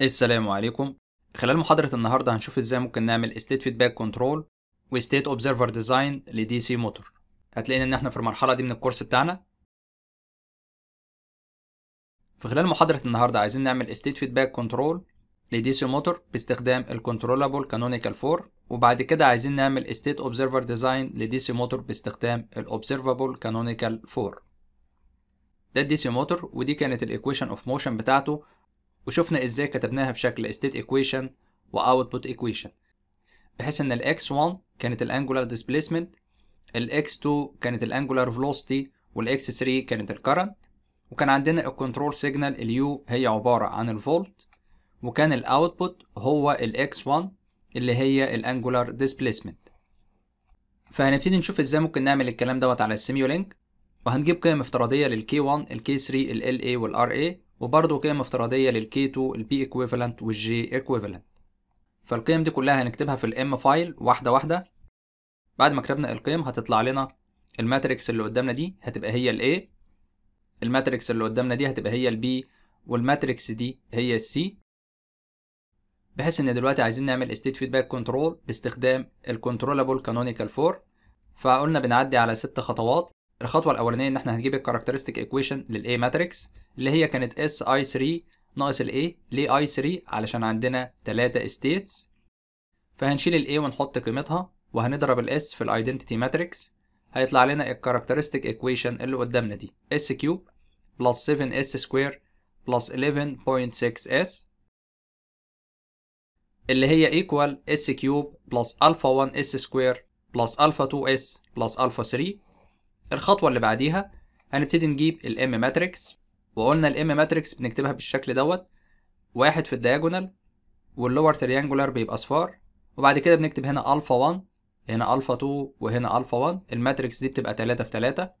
السلام عليكم خلال محاضرة النهاردة هنشوف ازاي ممكن نعمل state feedback control و state observer design ل سي موتور هتلاقينا ان احنا في المرحلة دي من الكورس بتاعنا في خلال محاضرة النهاردة عايزين نعمل state feedback control لديسي موتور باستخدام الكنترولابل كانونيكال 4 وبعد كده عايزين نعمل ستيت اوبزرفر ديزاين لديسي موتور باستخدام الاوبزرفابل كانونيكال 4 ده الديسي موتور ودي كانت الايكويشن اوف موشن بتاعته وشفنا ازاي كتبناها في شكل ستيت ايكويشن واوتبوت ايكويشن بحيث ان الاكس 1 كانت الانجولار ديسبيسمنت الاكس 2 كانت الانجولار فيلوسيتي والاكس 3 كانت الكرنت وكان عندنا الكنترول سيجنال اليو هي عباره عن الفولت وكان الاوتبوت هو الاكس 1 اللي هي الانجولار ديسبليسمنت فهنبتدي نشوف ازاي ممكن نعمل الكلام دوت على السيميولينك وهنجيب قيم افتراضيه للكي 1 الكي 3 ال اي والار اي وبرضه قيم افتراضيه للكي 2 البي ايكويفالنت والجي ايكويفالنت فالقيم دي كلها هنكتبها في الام فايل واحده واحده بعد ما كتبنا القيم هتطلع لنا الماتريكس اللي قدامنا دي هتبقى هي الاي الماتريكس اللي قدامنا دي هتبقى هي البي والماتريكس دي هي السي بحيث ان دلوقتي عايزين نعمل ستيت فيدباك كنترول باستخدام الكنترولابل كانونيكال فور فقلنا بنعدي على ست خطوات الخطوه الاولانيه ان احنا هنجيب الكاركترستيك ايكويشن للاي ماتريكس اللي هي كانت اس اي 3 ناقص الاي ليه اي 3 علشان عندنا 3 ستيتس فهنشيل الاي ونحط قيمتها وهنضرب الاس في الايدنتيتي ماتريكس هيطلع لنا الكاركترستيك ايكويشن اللي قدامنا دي اس كيوب بلس 7 اس سكوير بلس 11.6 اس اللي هي ايكوال اس كيوب بلس الفا 1 اس سكوير بلس الفا 2 اس بلس الفا 3 الخطوه اللي بعديها هنبتدي نجيب الام ماتريكس وقلنا الام ماتريكس بنكتبها بالشكل دوت واحد في الدياجونال واللور تريانجولار بيبقى صفار وبعد كده بنكتب هنا الفا 1 هنا الفا 2 وهنا الفا 1 الماتريكس دي بتبقى 3 في 3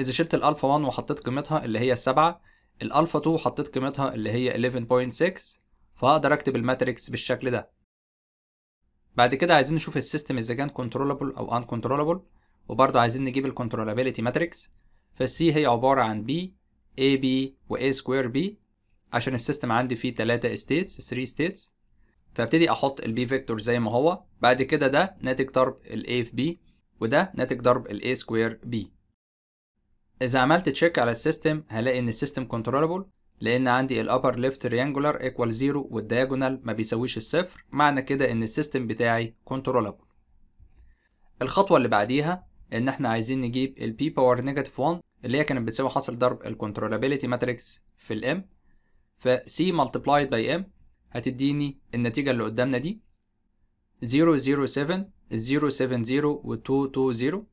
اذا شلت الالفا 1 وحطيت قيمتها اللي هي 7 الالفا 2 حطيت قيمتها اللي هي 11.6 فاقدر اكتب الماتريكس بالشكل ده بعد كده عايزين نشوف السيستم اذا كان كنترولابل او ان كنترولابل وبرضه عايزين نجيب الكنترولابيلتي ماتريكس فالسي هي عباره عن بي اي بي واي سكوير بي عشان السيستم عندي فيه 3 ستيتس 3 ستيتس فابتدي احط البي فيكتور زي ما هو بعد كده ده ناتج ضرب الاي في بي وده ناتج ضرب الاي سكوير بي اذا عملت تشيك على السيستم هلاقي ان السيستم كنترولابل لان عندي الابر ليفت ريانجولار ايكوال زيرو والدياجونال ما بيساويش الصفر معنى كده ان السيستم بتاعي كنترولابل الخطوه اللي بعديها ان احنا عايزين نجيب البي باور نيجاتيف 1 اللي هي كانت بتساوي حاصل ضرب الكنترولابيلتي ماتريكس في الام فسي multiplied باي ام هتديني النتيجه اللي قدامنا دي 007 070 و 220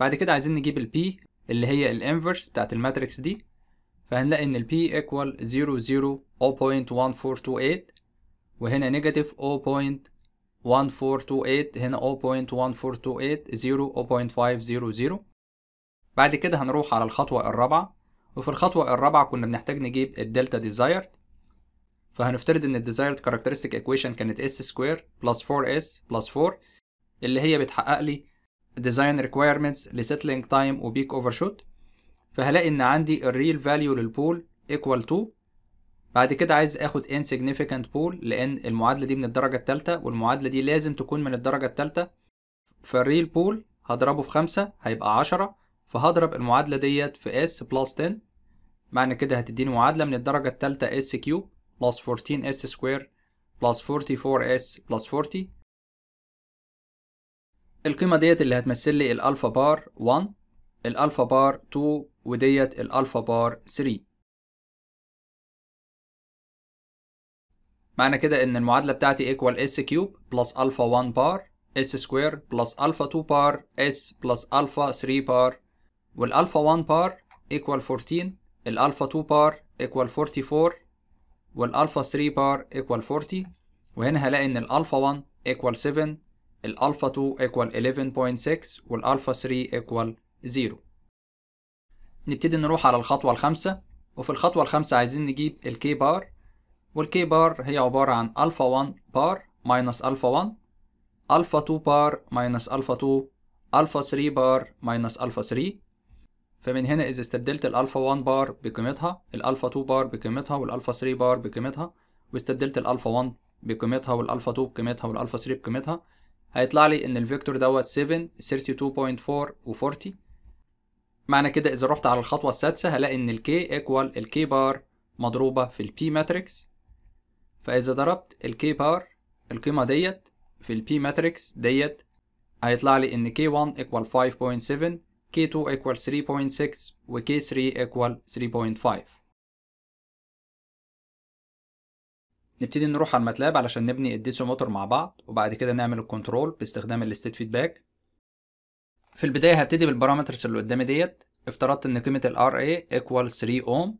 بعد كده عايزين نجيب البي اللي هي الانفرس بتاعت الماتريكس دي فهنلاقي ان ال P equal 00 0.1428 وهنا نيجاتيف 0.1428 هنا 0.1428 0.500 بعد كده هنروح على الخطوة الرابعة وفي الخطوة الرابعة كنا بنحتاج نجيب الدلتا ديزايرد فهنفترض ان الديزايرد كاركترستيك ايكويشن كانت S سكوير بلس 4 s بلس 4 اللي هي بتحقق لي ديزاين ريكويرمنتس لسيتلينج تايم وبيك اوفر فهلاقي ان عندي الريل فاليو للبول ايكوال تو بعد كده عايز اخد ان بول لان المعادله دي من الدرجه الثالثه والمعادله دي لازم تكون من الدرجه الثالثه فالريل بول هضربه في خمسة هيبقى عشرة فهضرب المعادله ديت في s بلس 10 معنى كده هتديني معادله من الدرجه الثالثه s كيوب بلس 14s square بلس 44s بلس 40 القيمه ديت اللي هتمثل لي الالفا بار 1 الالفا بار 2 وديت الألفا بار 3 معنى كده إن المعادلة بتاعتي equal s كيوب plus ألفا 1 بار s سكوير plus ألفا 2 بار s plus ألفا 3 بار والألفا 1 بار equal 14 الألفا 2 بار equal 44 والألفا 3 بار equal 40 وهنا هلاقي إن الألفا 1 equal 7 الألفا 2 equal 11.6 والألفا 3 equal 0 نبتدي نروح على الخطوة الخامسة وفي الخطوة الخامسة عايزين نجيب الكي بار والكي بار هي عبارة عن ألفا 1 بار ماينس ألفا 1 ألفا 2 بار ماينس ألفا 2 ألفا 3 بار ماينس ألفا 3 فمن هنا إذا استبدلت الألفا 1 بار بقيمتها الألفا 2 بار بقيمتها والألفا 3 بار بقيمتها واستبدلت الألفا 1 بقيمتها والألفا 2 بقيمتها والألفا 3 بقيمتها هيطلع لي إن الفيكتور دوت 7 32.4 و40 معنى كده إذا رحت على الخطوة السادسة هلاقي إن الكي إيكوال الكي بار مضروبة في البي ماتريكس فإذا ضربت الكي بار القيمة ديت في البي ماتريكس ديت هيطلع لي إن K1 إيكوال 5.7 K2 إيكوال 3.6 وكي 3 إيكوال 3.5 نبتدي نروح على الماتلاب علشان نبني الديسيموتر مع بعض وبعد كده نعمل الكنترول باستخدام الستيت فيدباك في البدايه هبتدي بالبارامترز اللي قدامي ديت افترضت ان قيمه ال RA equal 3 ohm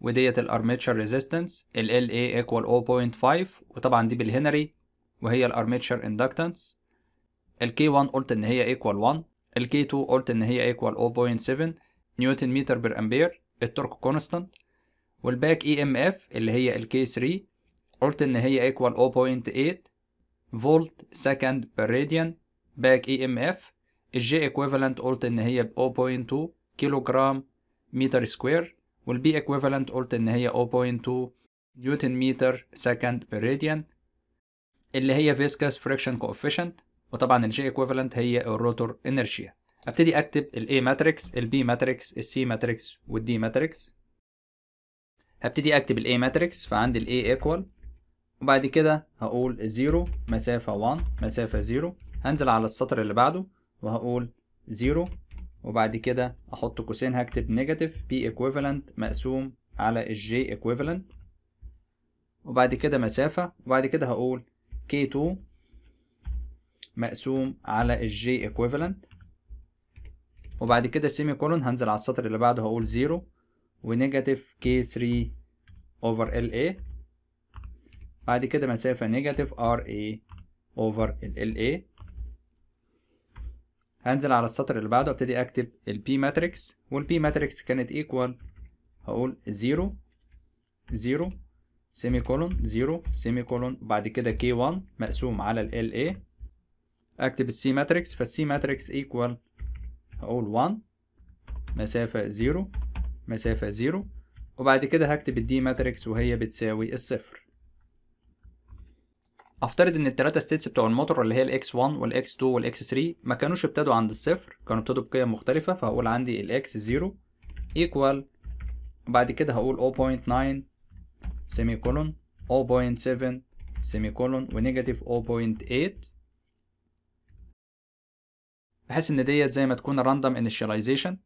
وديت الارميتشر resistance ال LA equal 0.5 وطبعا دي بالهنري وهي الارميتشر inductance ال K1 قلت ان هي equal 1 ال K2 قلت ان هي equal 0.7 نيوتن متر بير امبير التورك كونستانت والباك اي ام اف اللي هي ال K3 قلت ان هي equal 0.8 فولت سكند بير راديان باك اي ام اف الجي ايكويفالنت قلت ان هي 0.2 كيلو جرام متر سكوير والبي ايكويفالنت قلت ان هي 0.2 نيوتن متر سكند بير راديان اللي هي فيسكاس فريكشن كوفيشنت وطبعا الجي ايكويفالنت هي الروتور انرشيا ابتدي اكتب الاي ماتريكس البي ماتريكس السي ماتريكس والدي ماتريكس هبتدي اكتب الاي ماتريكس فعندي الاي ايكوال وبعد كده هقول 0 مسافة 1 مسافة 0 هنزل على السطر اللي بعده وهقول زيرو وبعد كده احط قوسين هكتب نيجاتيف بي ايكويفالنت مقسوم على الجي ايكويفالنت وبعد كده مسافة وبعد كده هقول كي تو مقسوم على الجي ايكويفالنت وبعد كده سيمي كولون هنزل على السطر اللي بعده هقول زيرو ونيجاتيف ثري 3 ال اي بعد كده مسافة نيجاتيف أوفر ال اي هنزل على السطر اللي بعده ابتدي اكتب P matrix وال P matrix كانت equal هقول 0 0 سيمي كولون 0 سيمي كولون وبعد كده كي 1 مقسوم على ال LA اكتب السي ماتريكس فالسي ماتريكس ايكوال هقول 1 مسافة 0 مسافة 0 وبعد كده هكتب الدي ماتريكس وهي بتساوي الصفر افترض ان الثلاثه ستيتس بتوع الموتور اللي هي الاكس 1 والاكس 2 والاكس 3 ما كانوش ابتدوا عند الصفر كانوا ابتدوا بقيم مختلفه فهقول عندي الاكس 0 ايكوال بعد كده هقول 0.9 سيمي كولون 0.7 سيمي كولون ونيجاتيف 0.8 بحيث ان ديت زي ما تكون راندوم initialization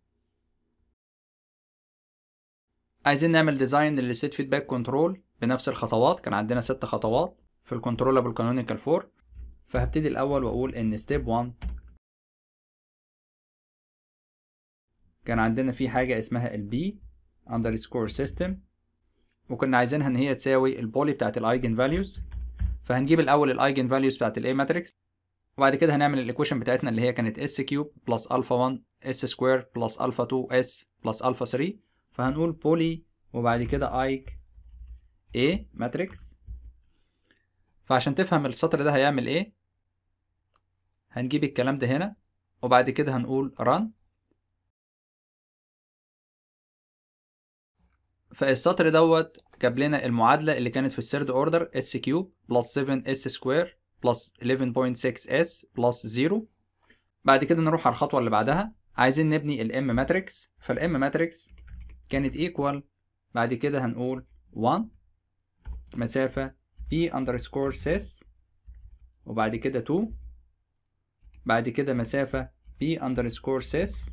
عايزين نعمل ديزاين للست فيدباك كنترول بنفس الخطوات كان عندنا ست خطوات في الكنترولابل كانونيكال فور فهبتدي الأول وأقول إن ستيب 1 كان عندنا في حاجة اسمها البي underscore system وكنا عايزينها إن هي تساوي البولي بتاعت الأيجن فاليوز فهنجيب الأول الأيجن فاليوز بتاعت الأي ماتريكس وبعد كده هنعمل الإيكويشن بتاعتنا اللي هي كانت اس كيوب بلس ألفا 1 اس سكوير بلس ألفا 2 اس بلس ألفا 3 فهنقول بولي وبعد كده أيج A ماتريكس فعشان تفهم السطر ده هيعمل ايه هنجيب الكلام ده هنا وبعد كده هنقول run فالسطر دوت جاب لنا المعادلة اللي كانت في الثيرد اوردر s كيوب بلس 7 s سكوير بلس 11.6 s بلس 0 بعد كده نروح على الخطوة اللي بعدها عايزين نبني الام ماتريكس فالام ماتريكس كانت ايكوال بعد كده هنقول 1 مسافة p underscore sys وبعد كده 2 بعد كده مسافة p underscore sys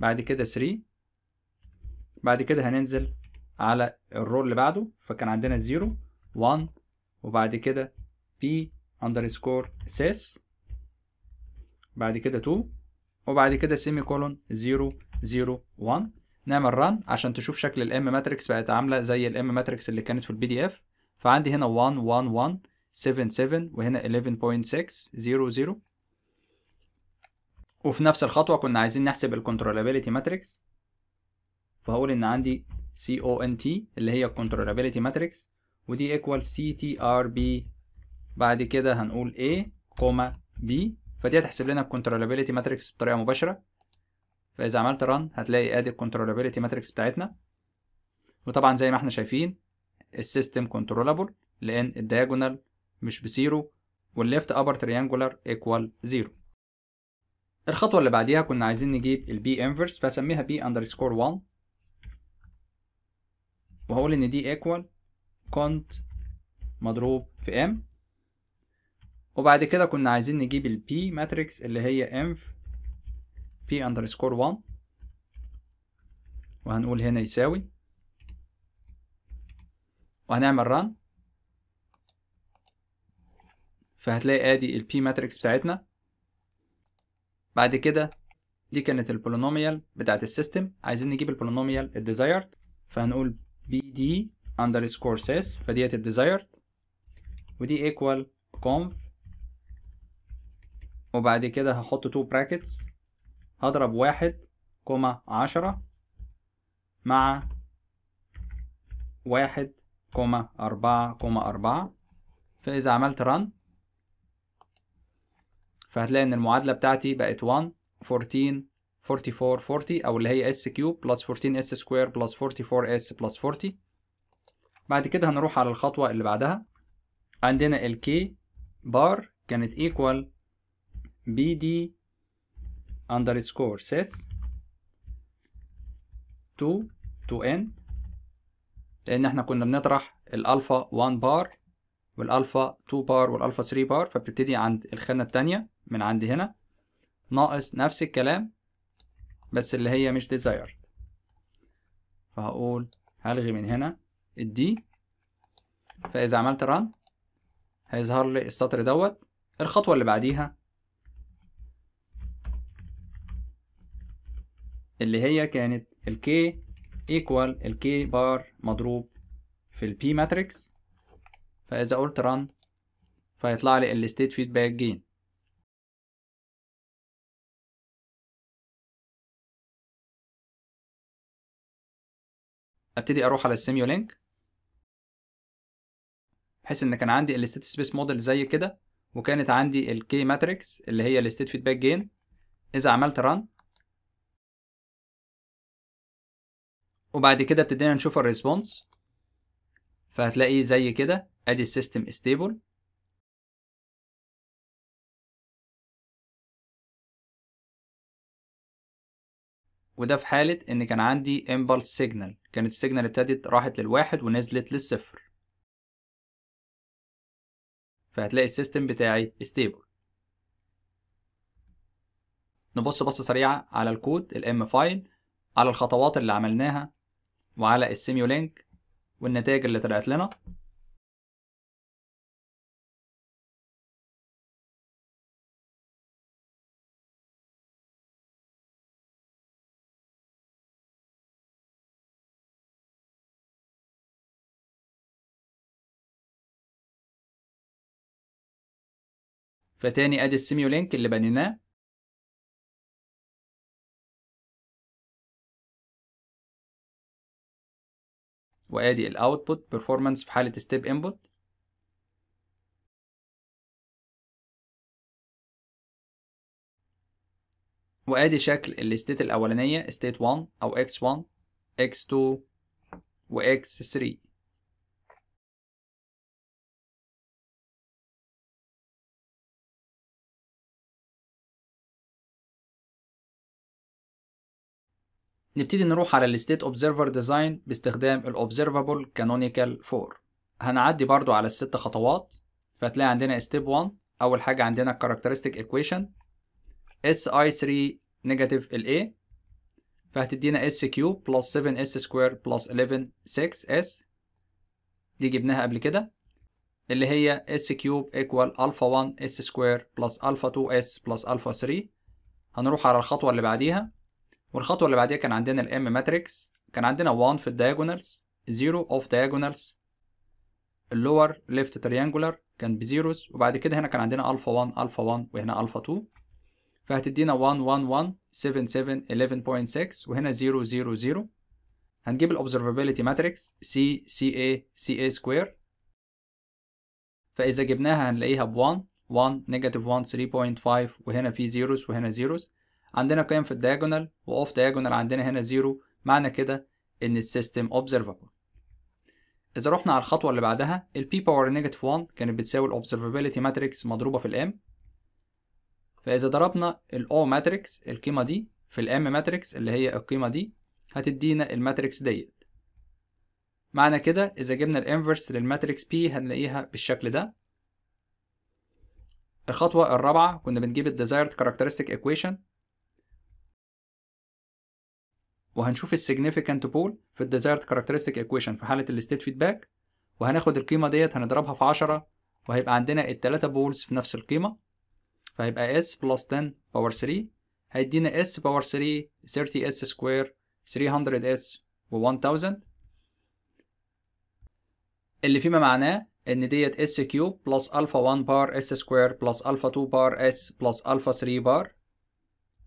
بعد كده 3 بعد كده هننزل على الرول اللي بعده فكان عندنا 0 1 وبعد كده p underscore sys بعد كده 2 وبعد كده سيمي كولون 0 0 1 نعمل run عشان تشوف شكل الام ماتريكس بقت عامله زي الام ماتريكس اللي كانت في البي دي اف فعندي هنا 11177 وهنا 11.600 وفي نفس الخطوة كنا عايزين نحسب الكنترولابيلتي ماتريكس فهقول إن عندي سي او ان تي اللي هي الكنترولابيلتي ماتريكس ودي ايكوال سي تي ار بي بعد كده هنقول A كوما B فدي هتحسب لنا الكنترولابيلتي ماتريكس بطريقة مباشرة فإذا عملت ران هتلاقي ادي الكنترولابيلتي ماتريكس بتاعتنا وطبعا زي ما احنا شايفين السيستم كنترولابل لان الدياجونال مش بزيرو والليفت ابر تريانجولار ايكوال زيرو الخطوه اللي بعديها كنا عايزين نجيب البي انفرس فاسميها بي اندرسكور 1 وهقول ان دي ايكوال كونت مضروب في ام وبعد كده كنا عايزين نجيب البي ماتريكس اللي هي انف بي اندرسكور 1 وهنقول هنا يساوي وهنعمل ران فهتلاقي ادي p matrix بتاعتنا بعد كده دي كانت البولينوميال بتاعت السيستم عايزين نجيب البولينوميال الديزايرد فهنقول bd underscore اندرسكور سيس فديت الديزايرد ودي equal conf وبعد كده هحط two brackets هضرب واحد كوما عشرة مع واحد كوما أربعة كوما أربعة فإذا عملت run فهتلاقي إن المعادلة بتاعتي بقت 1 14 44 40 أو اللي هي s كيوب بلس 14 s سكوير بلس 44 s بلس 40 بعد كده هنروح على الخطوة اللي بعدها عندنا ال k bar كانت equal bd underscore sys 2 to n لان احنا كنا بنطرح الالفا 1 بار والالفا 2 بار والالفا 3 بار فبتبتدي عند الخانه الثانيه من عند هنا ناقص نفس الكلام بس اللي هي مش desired فهقول هلغي من هنا الدي فاذا عملت ران هيظهر لي السطر دوت الخطوه اللي بعديها اللي هي كانت الكي ايكوال الكي بار مضروب في البي ماتريكس فاذا قلت ران فيطلع لي الستيت فيدباك جين ابتدي اروح على السيميو لينك بحيث ان كان عندي الستيت سبيس موديل زي كده وكانت عندي الكي ماتريكس اللي هي الستيت فيدباك جين اذا عملت ران وبعد كده ابتدينا نشوف الريسبونس فهتلاقي زي كده ادي السيستم ستيبل وده في حالة إن كان عندي امبلس سيجنال كانت السيجنال ابتدت راحت للواحد ونزلت للصفر فهتلاقي السيستم بتاعي ستيبل نبص بصة سريعة على الكود الام فايل على الخطوات اللي عملناها وعلى السيميولينك والنتائج اللي طلعت لنا فتاني ادي السيميولينك اللي بنيناه وادي الاوتبوت بيرفورمانس في حاله ستيب انبوت وادي شكل الستيت الاولانيه ستيت 1 او x1 x2 واكس x3 نبتدي نروح على State Observer Design باستخدام Observable Canonical 4 هنعدي برضو على الست خطوات فهتلاقي عندنا ستيب 1 اول حاجه عندنا Characteristic Equation si اي 3 نيجاتيف الاي فهتدينا S cube plus 7 s squared plus 11 6 s دي جبناها قبل كده اللي هي S cube equal alpha 1 S squared plus alpha 2 s plus alpha 3 هنروح على الخطوه اللي بعديها والخطوة اللي بعديها كان عندنا الام ماتريكس كان عندنا 1 في الدياجونالز 0 اوف diagonals اللور ليفت تريانجولار كان بزيروز وبعد كده هنا كان عندنا الفا 1 الفا 1 وهنا الفا 2 فهتدينا 1 1 1 7 7 11.6 وهنا 0 0 0 هنجيب الاوبزرفابيلتي ماتريكس سي سي اي سي اي سكوير فاذا جبناها هنلاقيها ب 1 1 نيجاتيف 1 3.5 وهنا في زيروز وهنا زيروز عندنا قيم في الدياجونال واوف دياجونال عندنا هنا زيرو معنى كده ان السيستم اوبزرفابل اذا رحنا على الخطوه اللي بعدها البي باور نيجاتيف 1 كانت بتساوي الاوبزرفابيلتي ماتريكس مضروبه في الام فاذا ضربنا الاو ماتريكس القيمه دي في الام ماتريكس اللي هي القيمه دي هتدينا الماتريكس ديت معنى كده اذا جبنا الانفرس للماتريكس بي هنلاقيها بالشكل ده الخطوه الرابعه كنا بنجيب الديزايرد كاركترستيك ايكويشن وهنشوف السيجنيفيكانت بول في الديزايرد كاركترستيك ايكويشن في حاله الستيت فيدباك وهناخد القيمه ديت هنضربها في 10 وهيبقى عندنا الثلاثه بولز في نفس القيمه فهيبقى s بلس 10 باور 3 هيدينا s باور 3 30 s سكوير 300 s و 1000 اللي فيما معناه ان ديت اس كيوب بلس الفا 1 بار اس سكوير بلس الفا 2 بار اس بلس الفا 3 بار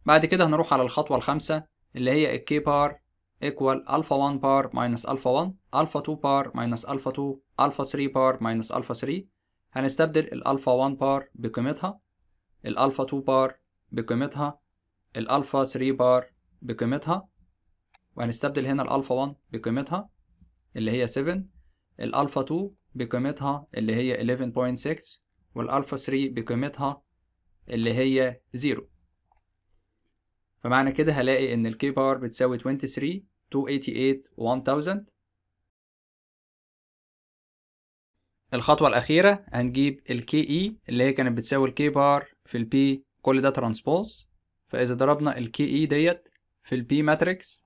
بعد كده هنروح على الخطوه الخامسه اللي هي k بار equal alpha 1 بار minus alpha 1 alpha 2 بار minus alpha 2 alpha 3 بار minus alpha 3 هنستبدل الالفا 1 بار بقيمتها الالفا 2 بار بقيمتها الالفا 3 بار بقيمتها وهنستبدل هنا الالفا 1 بقيمتها اللي هي 7 الالفا 2 بقيمتها اللي هي 11.6 والالفا 3 بقيمتها اللي هي 0 فمعنى كده هلاقي ان الكي باور بتساوي 23 288 1000 الخطوة الأخيرة هنجيب الكي اي e اللي هي كانت بتساوي الكي باور في البي كل ده ترانسبوز فإذا ضربنا الكي اي e ديت في البي ماتريكس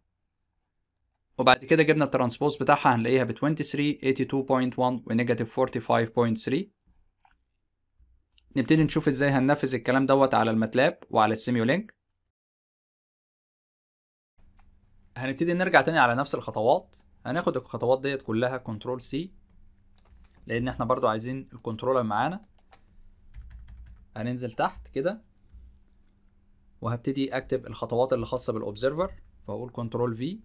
وبعد كده جبنا الترانسبوز بتاعها هنلاقيها ب 23 82.1 ونيجاتيف 45.3 نبتدي نشوف ازاي هننفذ الكلام دوت على الماتلاب وعلى السيميولينك هنبتدي نرجع تاني على نفس الخطوات هناخد الخطوات ديت كلها كنترول سي لان احنا برضو عايزين الكنترولر معانا هننزل تحت كده وهبتدي اكتب الخطوات اللي خاصه بالاوبزرفر فاقول كنترول في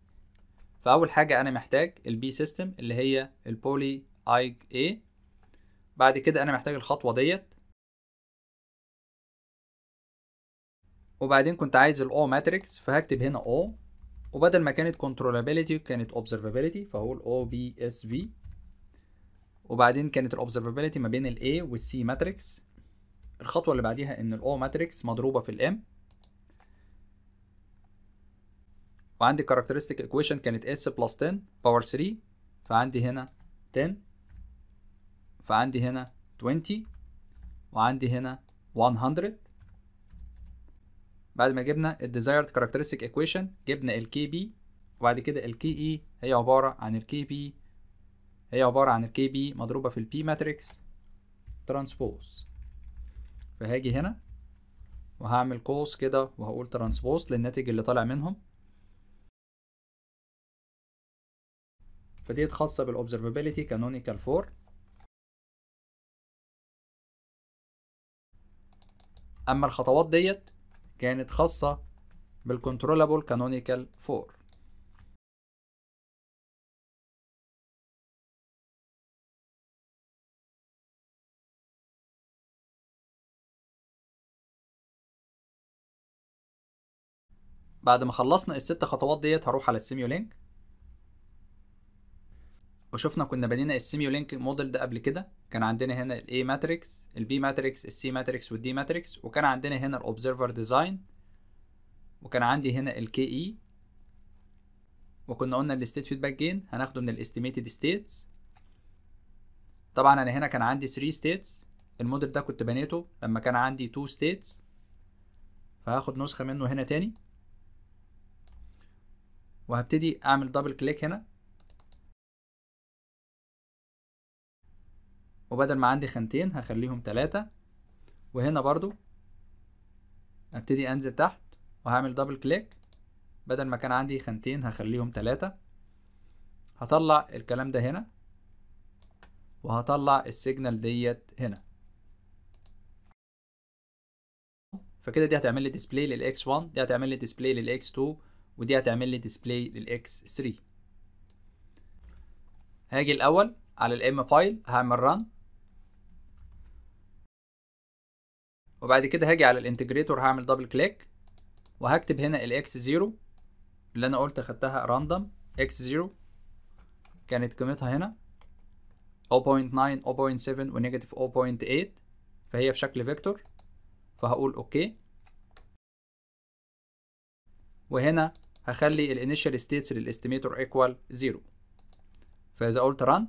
فاول حاجه انا محتاج البي سيستم اللي هي البولي اي اي بعد كده انا محتاج الخطوه ديت وبعدين كنت عايز الاو ماتريكس فهكتب هنا او وبدل ما كانت كنترولابيلتي كانت اوبزرفابيلتي فهو او بي اس في وبعدين كانت الاوبزرفابيلتي ما بين الاي والسي ماتريكس الخطوه اللي بعديها ان الاو ماتريكس مضروبه في الام وعندي كاركترستيك ايكويشن كانت اس بلس 10 باور 3 فعندي هنا 10 فعندي هنا 20 وعندي هنا 100 بعد ما جبنا desired characteristic equation جبنا ال KB وبعد كده ال KE e هي عباره عن ال KB هي عباره عن ال KB مضروبه في P matrix ترانسبوز فهاجي هنا وهعمل قوس كده وهقول ترانسبوز للناتج اللي طالع منهم فديت خاصه observability canonical 4 اما الخطوات ديت كانت خاصة بالكنترولابل كانونيكال فور بعد ما خلصنا الست خطوات ديت هروح على السيميولينك وشفنا كنا بنينا السيميو لينك موديل ده قبل كده كان عندنا هنا الاي ماتريكس البي ماتريكس السي ماتريكس والدي ماتريكس وكان عندنا هنا الاوبزرفر ديزاين وكان عندي هنا الكي اي e. وكنا قلنا الستيت فيدباك جين هناخده من الاستيميتد ستيتس طبعا انا هنا كان عندي 3 ستيتس الموديل ده كنت بنيته لما كان عندي 2 ستيتس فهاخد نسخه منه هنا تاني وهبتدي اعمل دبل كليك هنا وبدل ما عندي خانتين هخليهم تلاتة وهنا برضو ابتدي انزل تحت وهعمل دبل كليك بدل ما كان عندي خانتين هخليهم تلاتة هطلع الكلام ده هنا وهطلع السيجنال ديت هنا فكده دي هتعمل لي ديسبلاي للاكس 1 دي هتعمل لي ديسبلاي للاكس 2 ودي هتعمل لي ديسبلاي للاكس 3 هاجي الاول على الام فايل هعمل run وبعد كده هاجي على الانتجريتور هعمل دبل كليك وهكتب هنا الاكس زيرو اللي انا قلت اخدتها راندوم اكس زيرو كانت قيمتها هنا 0.9 0.7 ونيجاتيف 0.8 فهي في شكل فيكتور فهقول اوكي وهنا هخلي الانيشال ستيتس للاستيميتور ايكوال 0 فاذا قلت ران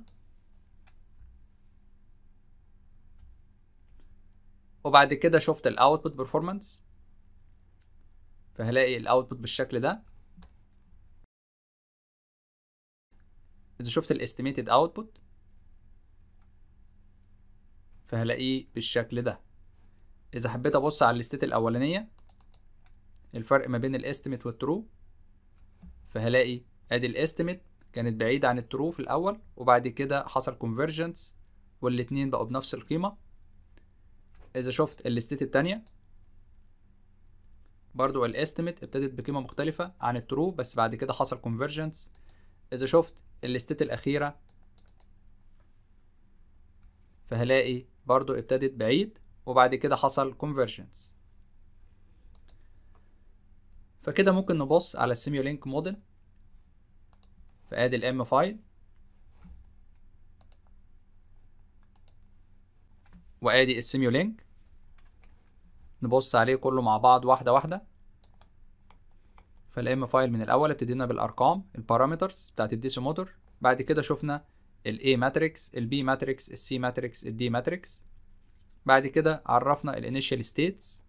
وبعد كده شفت الاوتبوت بيرفورمانس فهلاقي الاوتبوت بالشكل ده اذا شفت الاستيميتد اوتبوت فهلاقيه بالشكل ده اذا حبيت ابص على الاستيت الاولانيه الفرق ما بين الاستيميت والترو فهلاقي ادي الاستيميت كانت بعيدة عن الترو في الاول وبعد كده حصل كونفرجنس والاتنين بقوا بنفس القيمه اذا شفت الاستيت التانية برضو الاستيميت ابتدت بقيمة مختلفة عن الترو بس بعد كده حصل كونفرجنس اذا شفت الاستيت الاخيرة فهلاقي برضو ابتدت بعيد وبعد كده حصل كونفرجنس فكده ممكن نبص على السيميولينك موديل فادي الام فايل وادي السيميولينك نبص عليه كله مع بعض واحدة واحدة فالام فايل من الاول ابتدينا بالارقام البارامترز بتاعت الديسي موتور بعد كده شفنا الاي ماتريكس البي ماتريكس السي ماتريكس الدي ماتريكس بعد كده عرفنا الانيشال ستيتس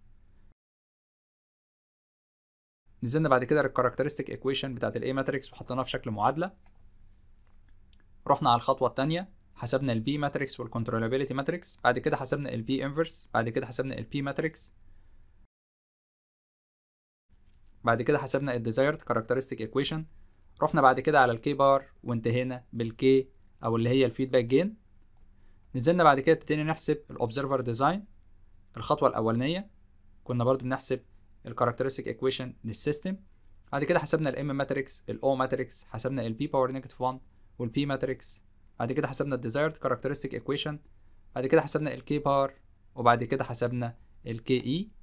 نزلنا بعد كده characteristic ايكويشن بتاعت الاي ماتريكس وحطيناها في شكل معادله رحنا على الخطوه الثانيه حسبنا البي ماتريكس والكنترولابيلتي ماتريكس بعد كده حسبنا البي انفرس بعد كده حسبنا البي ماتريكس بعد كده حسبنا الديزايرد كاركترستيك ايكويشن رحنا بعد كده على الكي بار وانتهينا بالكي او اللي هي الفيدباك جين نزلنا بعد كده ابتدينا نحسب الاوبزرفر ديزاين الخطوه الاولانيه كنا برضو بنحسب الكاركترستيك ايكويشن للسيستم بعد كده حسبنا الام ماتريكس الاو ماتريكس حسبنا البي باور نيجاتيف 1 والبي ماتريكس بعد كده حسبنا desired characteristic equation بعد كده حسبنا الكي بار وبعد كده حسبنا الكي اي e.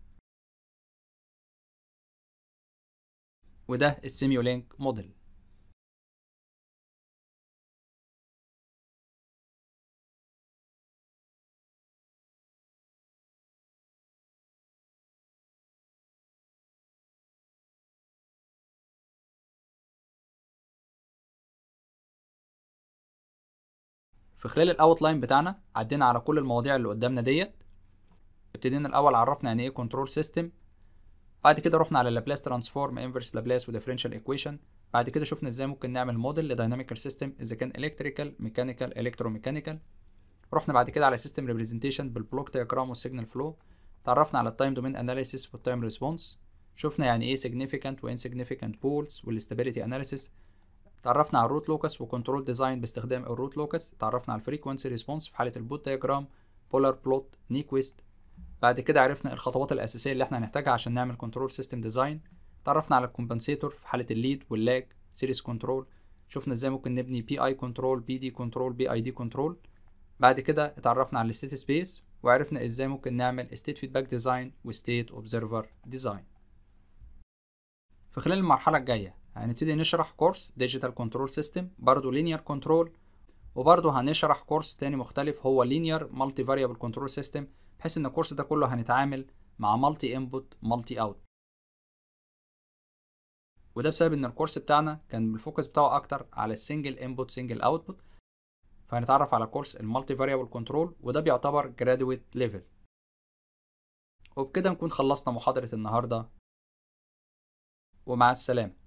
وده السيميولينك موديل في خلال الاوت لاين بتاعنا عدينا على كل المواضيع اللي قدامنا ديت ابتدينا الاول عرفنا يعني ايه كنترول سيستم بعد كده رحنا على لابلاس ترانسفورم انفرس لابلاس وديفرنشال ايكويشن بعد كده شفنا ازاي ممكن نعمل موديل لديناميكال سيستم اذا كان الكتريكال ميكانيكال الكتروميكانيكال رحنا بعد كده على سيستم ريبريزنتيشن بالبلوك دايجرام والسيجنال فلو تعرفنا على التايم دومين اناليسيس والتايم ريسبونس شفنا يعني ايه significant و insignificant pools والاستابيليتي اناليسيس تعرفنا على الروت لوكس وكنترول ديزاين باستخدام الروت لوكس تعرفنا على الفريكوانسي ريسبونس في حاله البوت دياجرام بولار بلوت نيكويست بعد كده عرفنا الخطوات الاساسيه اللي احنا هنحتاجها عشان نعمل كنترول سيستم ديزاين تعرفنا على الكومبنسيتور في حاله الليد واللاج سيريس كنترول شفنا ازاي ممكن نبني بي اي كنترول بي دي كنترول بي اي دي كنترول بعد كده اتعرفنا على الستيت سبيس وعرفنا ازاي ممكن نعمل ستيت فيدباك ديزاين وستيت اوبزرفر ديزاين في خلال المرحله الجايه هنبتدي نشرح كورس ديجيتال كنترول سيستم برضه لينير كنترول وبرضه هنشرح كورس تاني مختلف هو لينير مالتي فاريبل كنترول سيستم بحيث ان الكورس ده كله هنتعامل مع مالتي انبوت مالتي اوت وده بسبب ان الكورس بتاعنا كان الفوكس بتاعه اكتر على السنجل انبوت سنجل اوتبوت فهنتعرف على كورس المالتي فاريبل كنترول وده بيعتبر جرادويت ليفل وبكده نكون خلصنا محاضرة النهاردة ومع السلامة